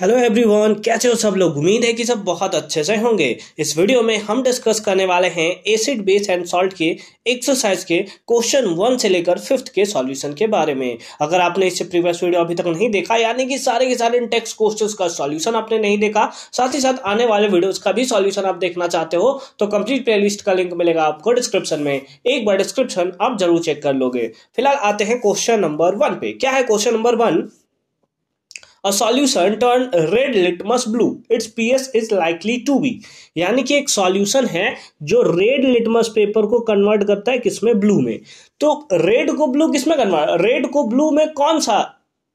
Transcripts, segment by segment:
hello everyone कैसे हो सब लोग उम्मीद है कि सब बहुत अच्छे से होंगे इस वीडियो में हम डिस्कस करने वाले हैं एसिड बेस एंड सॉल्ट के एक्सरसाइज के क्वेश्चन वन से लेकर फिफ्थ के सॉल्यूशन के बारे में अगर आपने इससे प्रीवियस वीडियो अभी तक नहीं देखा यानी कि सारे के सारे इंटेक्स क्वेश्चन का सोल्यूशन आपने नहीं देखा साथ ही साथ आने वाले वीडियोज का भी सोल्यूशन आप देखना चाहते हो तो कंप्लीट प्ले का लिंक मिलेगा आपको डिस्क्रिप्शन में एक बार डिस्क्रिप्शन आप जरूर चेक कर लोगे फिलहाल आते हैं क्वेश्चन नंबर वन पे क्या है question number one a solution turn red litmus blue its ph is likely to be यानी कि एक सॉल्यूशन है जो रेड लिटमस पेपर को कन्वर्ट करता है किसमें ब्लू में तो रेड को ब्लू किसमें कन्वर्ट रेड को ब्लू में कौन सा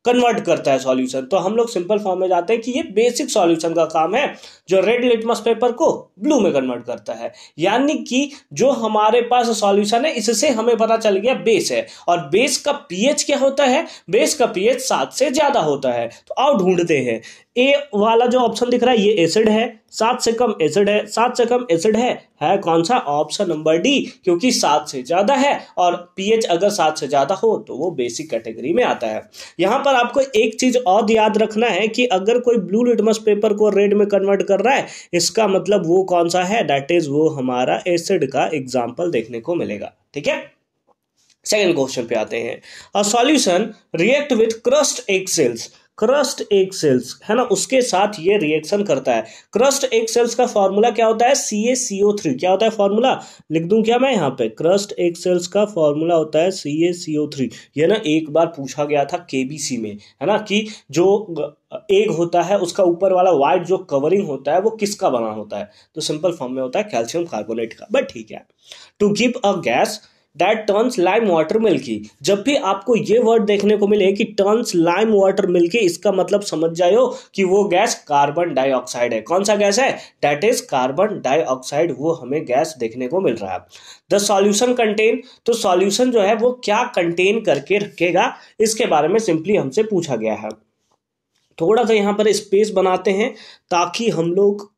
कन्वर्ट करता है सॉल्यूशन तो हम लोग सिंपल फॉर्म में जाते हैं कि ये बेसिक सॉल्यूशन का काम है जो रेड लिटमस पेपर को ब्लू में कन्वर्ट करता है यानी कि जो हमारे पास सॉल्यूशन है इससे हमें पता चल गया बेस है और बेस का पीएच क्या होता है बेस का पीएच सात से ज्यादा होता है तो आओ ढूंढते हैं ए वाला जो ऑप्शन दिख रहा है ये एसिड है सात से कम एसिड है सात से कम एसिड है है कौन सा ऑप्शन नंबर डी क्योंकि सात से ज्यादा है और पीएच अगर सात से ज्यादा हो तो वो बेसिक कैटेगरी में आता है यहां पर आपको एक चीज और याद रखना है कि अगर कोई ब्लू लिटमस पेपर को रेड में कन्वर्ट कर रहा है इसका मतलब वो कौन सा है दैट इज वो हमारा एसिड का एग्जाम्पल देखने को मिलेगा ठीक है सेकेंड क्वेश्चन पे आते हैं a solution react with crushed eggshells crushed egg shells है ना उसके साथ ये रिएक्शन करता है क्रस्ट एक सेल्स का फॉर्मूला क्या होता है सी ए सी ओ थ्री क्या होता है फॉर्मूला लिख दूं क्या मैं यहाँ पे क्रस्ट एक सेल्स का फॉर्मूला होता है सी ए सी ओ थ्री ये ना एक बार पूछा गया था केबीसी में है ना कि जो एग होता है उसका ऊपर वाला वाइट जो कवरिंग होता है वो किसका बना होता है तो सिंपल फॉर्म में होता है कैल्शियम कार्बोनेट का बट ठीक है to give a gas that turns lime water milky जब भी आपको ये वर्ड देखने को मिले कि टर्न्स लाइम वाटर मिल्की इसका मतलब समझ जाओ कि वो गैस कार्बन डाइऑक्साइड है कौन सा गैस है दैट इज कार्बन डाइऑक्साइड वो हमें गैस देखने को मिल रहा है द सॉल्यूशन कंटेन तो सॉल्यूशन जो है वो क्या कंटेन करके रखेगा इसके बारे में सिंपली हमसे पूछा गया है थोड़ा सा यहाँ पर स्पेस बनाते हैं ताकि हम लोग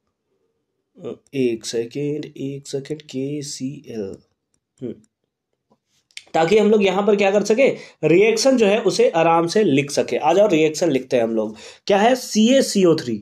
एक सेकेंड एक सेकेंड के सी एल ताकि हम लोग यहाँ पर क्या कर सके रिएक्शन जो है उसे आराम से लिख सके आ जाओ रिएक्शन लिखते हैं हम लोग क्या है सी ए सी ओ थ्री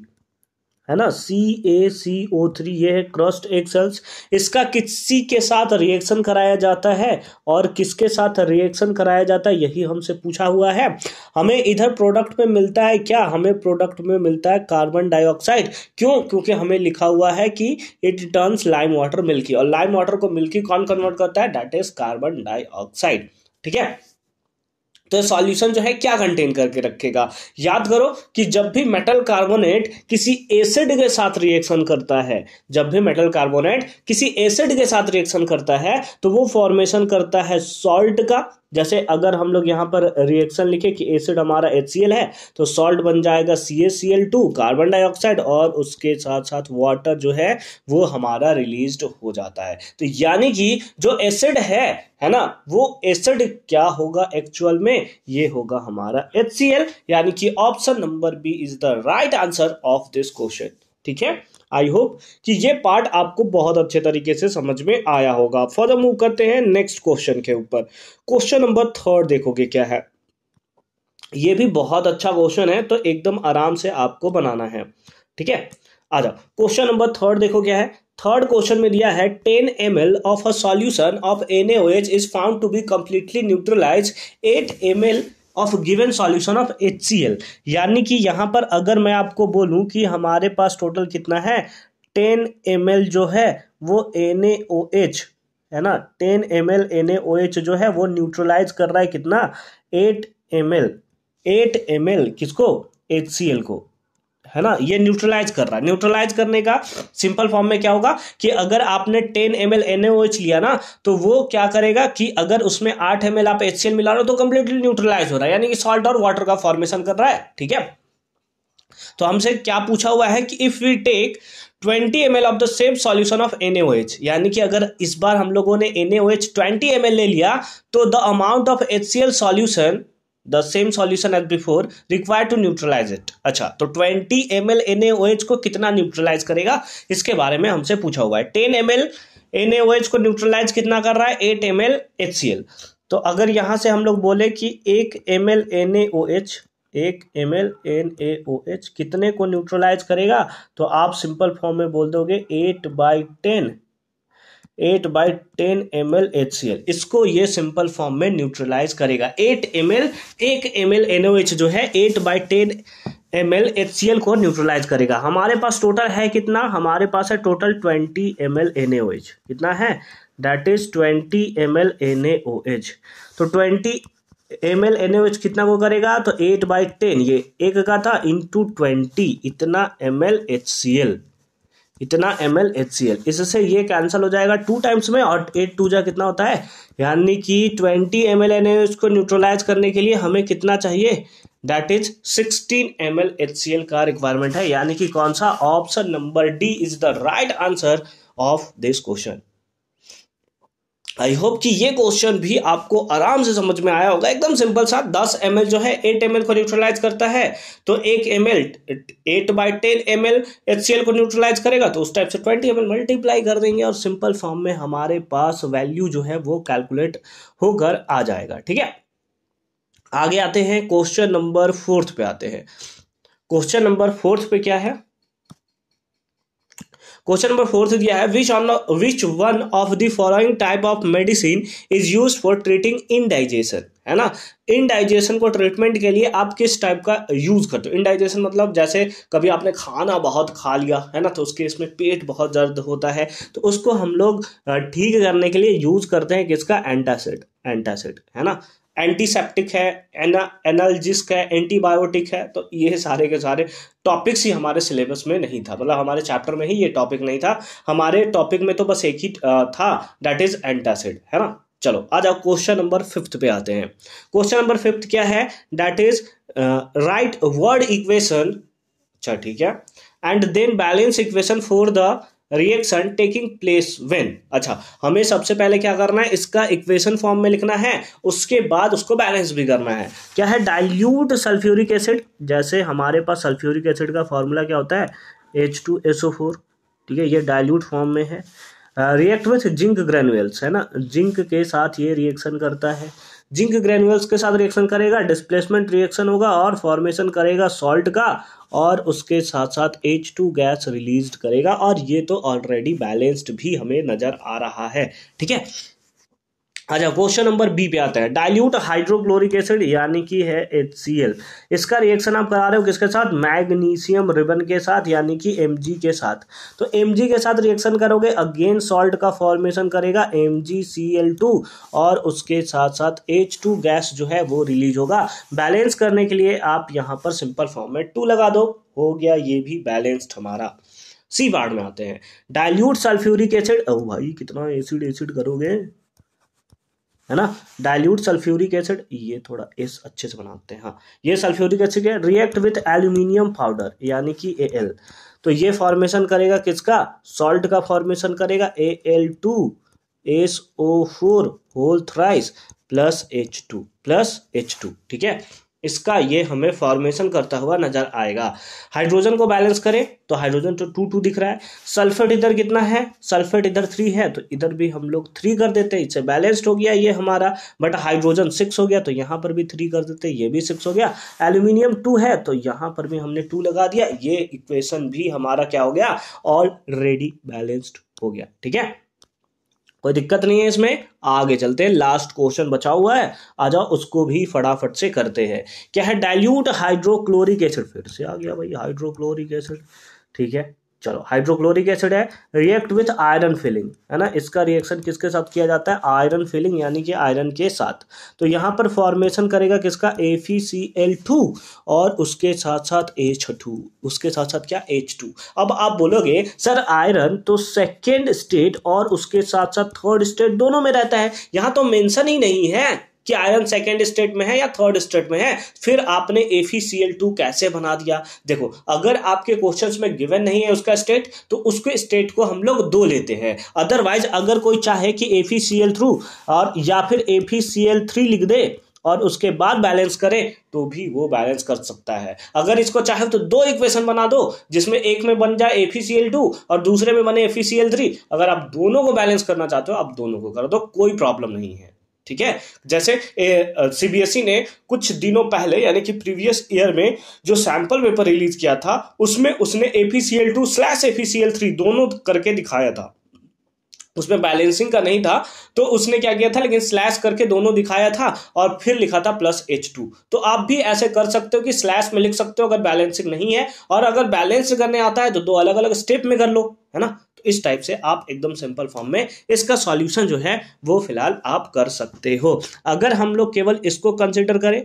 है ना सी ए सी ओ थ्री ये है क्रस्ट एक सेल्स इसका किसी के साथ रिएक्शन कराया जाता है और किसके साथ रिएक्शन कराया जाता है यही हमसे पूछा हुआ है हमें इधर प्रोडक्ट में मिलता है क्या हमें प्रोडक्ट में मिलता है कार्बन डाइऑक्साइड क्यों क्योंकि हमें लिखा हुआ है कि it turns lime water milky और लाइम वाटर को मिल्की कौन कन्वर्ट करता है डैट इज कार्बन डाइऑक्साइड ठीक है तो सॉल्यूशन जो है क्या कंटेन करके रखेगा याद करो कि जब भी मेटल कार्बोनेट किसी एसिड के साथ रिएक्शन करता है जब भी मेटल कार्बोनेट किसी एसिड के साथ रिएक्शन करता है तो वो फॉर्मेशन करता है सॉल्ट का जैसे अगर हम लोग यहाँ पर रिएक्शन लिखे कि एसिड हमारा एच है तो सॉल्ट बन जाएगा C S C L two carbon dioxide और उसके साथ साथ वाटर जो है वो हमारा रिलीज हो जाता है तो यानी कि जो एसिड है है ना वो एसिड क्या होगा एक्चुअल में ये होगा हमारा एच यानी कि option number B is the right answer of this question ठीक है आई होप कि ये पार्ट आपको बहुत अच्छे तरीके से समझ में आया होगा फर्दर मूव करते हैं नेक्स्ट क्वेश्चन के ऊपर क्वेश्चन नंबर थर्ड देखोगे क्या है ये भी बहुत अच्छा क्वेश्चन है तो एकदम आराम से आपको बनाना है ठीक है आ जाओ क्वेश्चन नंबर थर्ड देखो क्या है थर्ड क्वेश्चन में दिया है ten M L of a solution of N H is found to be completely neutralise eight M L of given solution of H यानी कि यहाँ पर अगर मैं आपको बोलूँ कि हमारे पास टोटल कितना है टेन एम जो है वो एन है ना टेन एम एल एन जो है वो न्यूट्रलाइज कर रहा है कितना eight M L eight M L किसको एच को है ना ये न्यूट्रलाइज कर रहा है न्यूट्रलाइज करने का सिंपल फॉर्म में क्या होगा कि अगर आपने 10 एम एल लिया ना तो वो क्या करेगा कि अगर उसमें 8 एम आप एच मिला रहे हो तो कंप्लीटली न्यूट्रलाइज हो रहा है यानी कि सॉल्ट और वाटर का फॉर्मेशन कर रहा है ठीक है तो हमसे क्या पूछा हुआ है कि if we take 20 M of the same solution of N यानी कि अगर इस बार हम लोगों ने एन 20 एम ले लिया तो the amount of H solution the same solution as before require to neutralise it अच्छा तो 20 एम एल को कितना न्यूट्रलाइज करेगा इसके बारे में हमसे पूछा हुआ है 10 एम एल को न्यूट्रलाइज कितना कर रहा है 8 एम एल तो अगर यहाँ से हम लोग बोले कि एक एम एल एन एच एक एम एल एन एच कितने को न्यूट्रलाइज करेगा तो आप सिंपल फॉर्म में बोल दोगे eight by ten eight by ten M L H C L इसको ये सिंपल फॉर्म में न्यूट्रलाइज करेगा एट एम एल एक M L N O H जो है eight by ten M L H C L को न्यूट्रलाइज करेगा हमारे पास टोटल है कितना हमारे पास है total twenty M L N O H कितना है that is twenty M L N O H तो twenty M L N O H कितना को करेगा तो एट बाई टेन ये एक का था इंटू ट्वेंटी इतना M L H C L इतना M L H C L इससे ये कैंसिल हो जाएगा टू टाइम्स में और एट टू जा कितना होता है यानी कि ट्वेंटी एम एल एन को न्यूट्रलाइज करने के लिए हमें कितना चाहिए that is sixteen M L H C L का रिक्वायरमेंट है यानी कि कौन सा option number D is the right answer of this question I hope कि ये क्वेश्चन भी आपको आराम से समझ में आया होगा एकदम सिंपल सा 10 एम जो है 8 एम को न्यूट्रलाइज करता है तो एक M L eight by ten M L को न्यूट्रलाइज करेगा तो उस टाइप से 20 एम मल्टीप्लाई कर देंगे और सिंपल फॉर्म में हमारे पास वैल्यू जो है वो कैलकुलेट होकर आ जाएगा ठीक है आगे आते हैं क्वेश्चन नंबर फोर्थ पे आते हैं क्वेश्चन नंबर फोर्थ पे क्या है क्वेश्चन नंबर फोर्थ दिया है which on which one of the following type of medicine is use for treating indigestion है ना इनडाइजेशन को ट्रीटमेंट के लिए आप किस टाइप का यूज करते हो इनडाइजेशन मतलब जैसे कभी आपने खाना बहुत खा लिया है ना तो उसके इसमें पेट बहुत दर्द होता है तो उसको हम लोग ठीक करने के लिए यूज करते हैं किसका एंटासिड एंटासिड है ना एंटीसेप्टिक है एनालजिस्क है एंटीबायोटिक है तो ये सारे के सारे टॉपिक्स ही हमारे सिलेबस में नहीं था मतलब हमारे चैप्टर में ही ये टॉपिक नहीं था हमारे टॉपिक में तो बस एक ही था दैट इज एंटासिड है ना चलो आज आप क्वेश्चन नंबर फिफ्थ पे आते हैं क्वेश्चन नंबर फिफ्थ क्या है that is right word equation अच्छा ठीक है and then balance equation for the reaction taking place when अच्छा हमें सबसे पहले क्या करना है इसका इक्वेशन फॉर्म में लिखना है उसके बाद उसको बैलेंस भी करना है क्या है डाइल्यूट सल्फ्यूरिक एसिड जैसे हमारे पास सल्फ्यूरिक एसिड का फॉर्मूला क्या होता है H two S O four ठीक है ये डाइल्यूट फॉर्म में है रिएक्ट विथ जिंक ग्रेनुअल्स है ना जिंक के साथ ये रिएक्शन करता है जिंक ग्रेन्यूल्स के साथ रिएक्शन करेगा डिस्प्लेसमेंट रिएक्शन होगा और फॉर्मेशन करेगा सॉल्ट का और उसके साथ साथ एच टू गैस रिलीज करेगा और ये तो ऑलरेडी बैलेंस्ड भी हमें नज़र आ रहा है ठीक है अच्छा क्वेश्चन नंबर बी पे आता है डाइल्यूट हाइड्रोक्लोरिक एसिड यानी कि है एच इसका रिएक्शन आप करा रहे हो किसके साथ मैग्नीशियम रिबन के साथ यानी कि एम के साथ तो एम के साथ रिएक्शन करोगे अगेन सॉल्ट का फॉर्मेशन करेगा M G C L two और उसके साथ साथ एच टू गैस जो है वो रिलीज होगा बैलेंस करने के लिए आप यहाँ पर सिंपल फॉर्म में टू लगा दो हो गया ये भी बैलेंस्ड हमारा सी बाढ़ में आते हैं डाइल्यूट सल्फ्यूरिक एसिड ओ भाई कितना एसिड एसिड करोगे है ना डायल्यूट सल्फ्यूरिक एसिड ये थोड़ा इस अच्छे से बनाते हैं हाँ ये sulphuric acid react with aluminium powder यानी कि ए एल तो ये फॉर्मेशन करेगा किसका सॉल्ट का फॉर्मेशन करेगा A L two S O four whole thrice plus H two plus H two ठीक है इसका ये हमें फॉर्मेशन करता हुआ नजर आएगा हाइड्रोजन को बैलेंस करें तो हाइड्रोजन तो टू टू दिख रहा है सल्फेट इधर कितना है सल्फेट इधर थ्री है तो इधर भी हम लोग थ्री कर देते हैं इससे बैलेंस्ड हो गया ये हमारा बट हाइड्रोजन सिक्स हो गया तो यहाँ पर भी थ्री कर देते ये भी सिक्स हो गया एल्यूमिनियम टू है तो यहाँ पर भी हमने टू लगा दिया ये इक्वेशन भी हमारा क्या हो गया ऑलरेडी बैलेंस्ड हो गया ठीक है कोई दिक्कत नहीं है इसमें आगे चलते हैं लास्ट क्वेश्चन बचा हुआ है आ जाओ उसको भी फटाफट से करते हैं क्या है डाइल्यूट हाइड्रोक्लोरिक एसिड फिर से आ गया भाई हाइड्रोक्लोरिक एसिड ठीक है चलो हाइड्रोक्लोरिक एसिड है रिएक्ट विथ आयरन फिलिंग है ना इसका रिएक्शन किसके साथ किया जाता है आयरन फिलिंग यानी कि आयरन के साथ तो यहाँ पर फॉर्मेशन करेगा किसका ए टू और उसके साथ साथ एच टू उसके साथ साथ क्या एच टू अब आप बोलोगे सर आयरन तो सेकेंड स्टेट और उसके साथ साथ थर्ड स्टेट दोनों में रहता है यहाँ तो मैंसन ही नहीं है कि आयरन सेकेंड स्टेट में है या थर्ड स्टेट में है फिर आपने एफीसीएल कैसे बना दिया देखो अगर आपके क्वेश्चन में गिवन नहीं है उसका स्टेट तो उसके स्टेट को हम लोग दो लेते हैं अदरवाइज अगर कोई चाहे कि एफीसीएल थ्रू और या फिर एफीसीएल थ्री लिख दे और उसके बाद बैलेंस करें तो भी वो बैलेंस कर सकता है अगर इसको चाहे तो दो इक्वेशन बना दो जिसमें एक में बन जाए एफीसीएल टू और दूसरे में बने एफीसीएल थ्री अगर आप दोनों को बैलेंस करना चाहते हो आप दोनों को कर दो तो कोई प्रॉब्लम नहीं है ठीक है जैसे सीबीएसई e ने कुछ दिनों पहले यानी कि प्रीवियस ईयर में जो सैंपल पेपर रिलीज किया था उसमें उसने APCL two slash APCL three दोनों करके दिखाया था उसमें बैलेंसिंग का नहीं था तो उसने क्या किया था लेकिन स्लैश करके दोनों दिखाया था और फिर लिखा था प्लस एच टू तो आप भी ऐसे कर सकते हो कि स्लैश में लिख सकते हो अगर बैलेंसिंग नहीं है और अगर बैलेंस करने आता है तो दो अलग अलग स्टेप में कर लो है ना तो इस टाइप से आप एकदम सिंपल फॉर्म में इसका सॉल्यूशन जो है वो फिलहाल आप कर सकते हो अगर हम लोग केवल इसको कंसिडर करें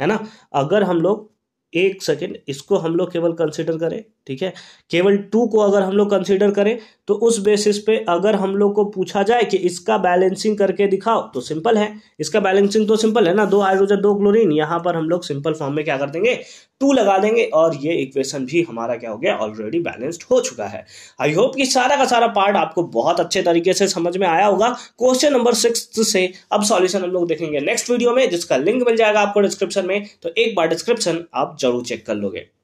है ना अगर हम लोग एक सेकेंड इसको हम लोग केवल कंसिडर करें ठीक है केवल टू को अगर हम लोग कंसिडर करें तो उस बेसिस पे अगर हम लोग को पूछा जाए कि इसका बैलेंसिंग करके दिखाओ तो सिंपल है इसका बैलेंसिंग तो सिंपल है ना दो हाइड्रोजन दो क्लोरीन यहाँ पर हम लोग सिंपल फॉर्म में क्या कर देंगे टू लगा देंगे और ये इक्वेशन भी हमारा क्या हो गया ऑलरेडी बैलेंस्ड हो चुका है आई होप कि सारा का सारा पार्ट आपको बहुत अच्छे तरीके से समझ में आया होगा क्वेश्चन नंबर सिक्स से अब सॉल्यूशन हम लोग देखेंगे नेक्स्ट वीडियो में जिसका लिंक मिल जाएगा आपको डिस्क्रिप्शन में तो एक बार डिस्क्रिप्शन आप जरूर चेक कर लोगे